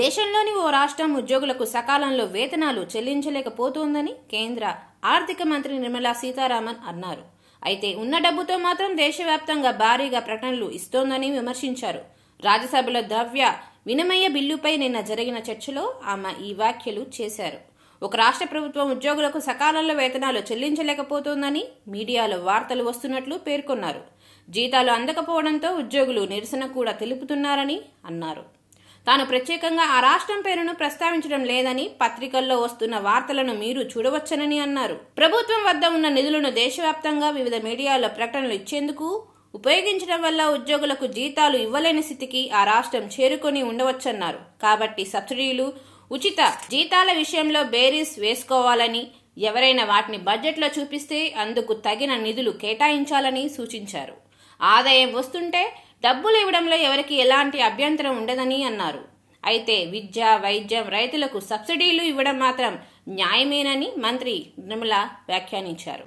దేశంలోని ఓ రాష్ట్రం ఉద్యోగులకు సకాలంలో వేతనాలు చెల్లించలేకపోతోందని కేంద్ర ఆర్థిక మంత్రి నిర్మలా సీతారామన్ అన్నారు అయితే ఉన్న డబ్బుతో మాత్రం దేశవ్యాప్తంగా భారీగా ప్రకటనలు ఇస్తోందని విమర్శించారు రాజ్యసభలో ద్రవ్య వినిమయ బిల్లుపై నిన్న జరిగిన చర్చలో ఆమె ఈ వ్యాఖ్యలు చేశారు ఒక రాష్ట్ర ప్రభుత్వం ఉద్యోగులకు సకాలంలో వేతనాలు చెల్లించలేకపోతోందని మీడియాలో వార్తలు వస్తున్నట్లు పేర్కొన్నారు జీతాలు అందకపోవడంతో ఉద్యోగులు నిరసన కూడా తెలుపుతున్నారని అన్నారు తాను ప్రత్యేకంగా ఆ రాష్ట్రం పేరును ప్రస్తావించడం లేదని పత్రికల్లో వస్తున్న వార్తలను మీరు చూడవచ్చనని అన్నారు ప్రభుత్వం వద్ద ఉన్న నిధులను దేశవ్యాప్తంగా వివిధ మీడియాలో ప్రకటనలు ఇచ్చేందుకు ఉపయోగించడం వల్ల ఉద్యోగులకు జీతాలు ఇవ్వలేని స్థితికి ఆ రాష్ట్రం చేరుకొని ఉండవచ్చన్నారు కాబట్టి సబ్సిడీలు ఉచిత జీతాల విషయంలో బేరీస్ వేసుకోవాలని ఎవరైనా వాటిని బడ్జెట్లో చూపిస్తే అందుకు తగిన నిధులు కేటాయించాలని సూచించారు ఆదాయం వస్తుంటే డబ్బులు ఇవ్వడంలో ఎవరికి ఎలాంటి అభ్యంతరం ఉండదని అన్నారు అయితే విద్య వైద్యం రైతులకు సబ్సిడీలు ఇవ్వడం మాత్రం న్యాయమేనని మంత్రి నిర్మల వ్యాఖ్యానించారు